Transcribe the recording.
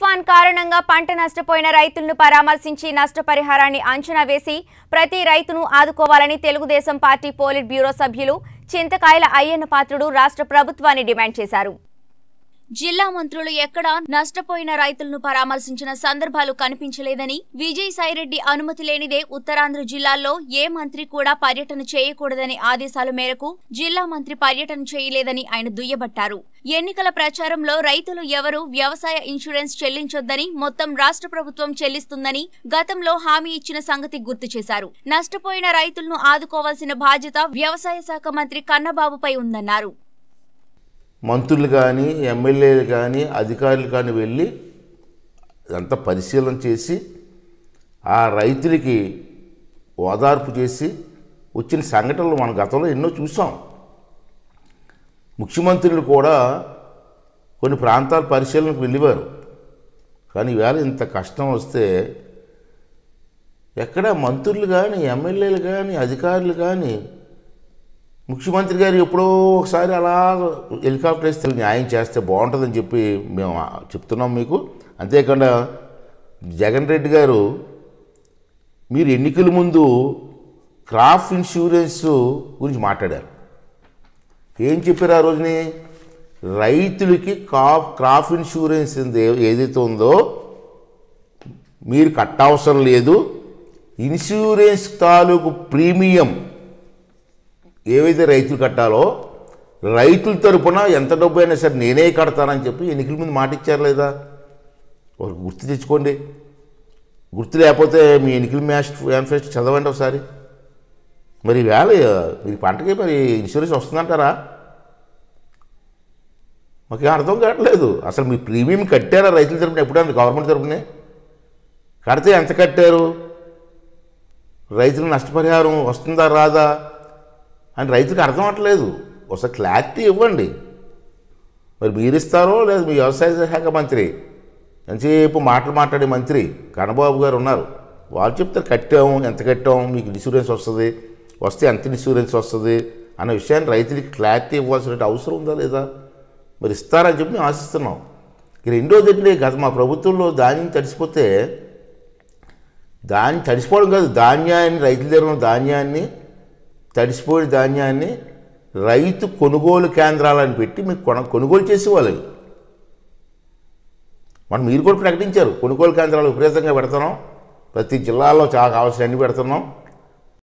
తుఫాన్ కారణంగా పంట నష్టపోయిన రైతులను పరామర్శించి నష్టపరిహారాన్ని అంచనా వేసి ప్రతి రైతును ఆదుకోవాలని తెలుగుదేశం పార్టీ పోలిట్ బ్యూరో సభ్యులు చింతకాయల అయ్యన్న పాత్రుడు రాష్ట్ర ప్రభుత్వాన్ని డిమాండ్ చేశారు జిల్లా మంత్రులు ఎక్కడా నష్టపోయిన రైతులను పరామర్శించిన సందర్భాలు కనిపించలేదని విజయసాయిరెడ్డి అనుమతి లేనిదే ఉత్తరాంధ్ర జిల్లాల్లో ఏ మంత్రి కూడా పర్యటన చేయకూడదని ఆదేశాల మేరకు జిల్లా మంత్రి పర్యటన చేయలేదని ఆయన దుయ్యబట్టారు ఎన్నికల ప్రచారంలో రైతులు ఎవరూ వ్యవసాయ ఇన్సూరెన్స్ చెల్లించొద్దని మొత్తం రాష్ట్ర ప్రభుత్వం చెల్లిస్తుందని గతంలో హామీ ఇచ్చిన సంగతి గుర్తు చేశారు నష్టపోయిన రైతులను ఆదుకోవాల్సిన బాధ్యత వ్యవసాయ శాఖ మంత్రి కన్నబాబుపై ఉందన్నారు మంత్రులు కానీ ఎమ్మెల్యేలు కానీ అధికారులు కానీ వెళ్ళి అంతా పరిశీలన చేసి ఆ రైతులకి ఓదార్పు చేసి వచ్చిన సంఘటనలు మన గతంలో ఎన్నో చూసాం ముఖ్యమంత్రులు కూడా కొన్ని ప్రాంతాల పరిశీలనకు వెళ్ళేవారు కానీ ఈవేళ ఇంత కష్టం వస్తే ఎక్కడ మంత్రులు కానీ ఎమ్మెల్యేలు కానీ అధికారులు కానీ ముఖ్యమంత్రి గారు ఎప్పుడో ఒకసారి అలా హెలికాప్టర్ వేస్తే న్యాయం చేస్తే బాగుంటుందని చెప్పి మేము చెప్తున్నాం మీకు అంతేకాకుండా జగన్ రెడ్డి గారు మీరు ఎన్నికల ముందు క్రాప్ ఇన్సూరెన్స్ గురించి మాట్లాడారు ఏం చెప్పారు ఆ రోజుని రైతులకి క్రాప్ క్రాప్ ఇన్సూరెన్స్ ఏదైతే ఉందో మీరు కట్టవసరం లేదు ఇన్సూరెన్స్ తాలూకు ప్రీమియం ఏవైతే రైతులు కట్టాలో రైతుల తరపున ఎంత డబ్బు అయినా సరే నేనే కడతానని చెప్పి ఎన్నికల ముందు మాట ఇచ్చారు లేదా ఒక గుర్తు తెచ్చుకోండి గుర్తు లేకపోతే మీ ఎన్నికల మ్యాస్ట్ మ్యానిఫెస్టో చదవండి ఒకసారి మరి వేళ మీరు పంటకి మరి ఇన్సూరెన్స్ వస్తుందంటారా మాకేం అర్థం కావట్లేదు అసలు మీ ప్రీమియం కట్టారా రైతుల తరపున ఎప్పుడైనా గవర్నమెంట్ తరపునే కడితే ఎంత కట్టారు రైతులు నష్టపరిహారం వస్తుందా రాదా అని రైతుకు అర్థం అవ్వట్లేదు ఒకసారి క్లారిటీ ఇవ్వండి మరి మీరిస్తారో లేదు మీ వ్యవసాయ శాఖ మంత్రి ఎంతసేపు మాటలు మాట్లాడే మంత్రి కన్నబాబు గారు ఉన్నారు వాళ్ళు చెప్తారు కట్టాము ఎంత కట్టాము మీకు ఇన్సూరెన్స్ వస్తుంది వస్తే ఎంత ఇన్సూరెన్స్ వస్తుంది అన్న విషయాన్ని రైతులకి క్లారిటీ ఇవ్వాల్సిన అవసరం ఉందా లేదా మరి ఇస్తారని చెప్పి మేము ఆశిస్తున్నాం ఇక రెండోది ఏంటి గత మా ప్రభుత్వంలో ధాన్యం తడిసిపోతే దాన్ని తడిసిపోవడం కాదు ధాన్యాన్ని రైతుల దగ్గర ఉన్న ధాన్యాన్ని తడిసిపోయిన ధాన్యాన్ని రైతు కొనుగోలు కేంద్రాలను పెట్టి మీకు కొన కొనుగోలు చేసేవాళ్ళు మనం మీరు కూడా ప్రకటించారు కొనుగోలు కేంద్రాలు విపరీతంగా పెడుతున్నాం ప్రతి జిల్లాలో చాలా కావాల్సిన పెడుతున్నాం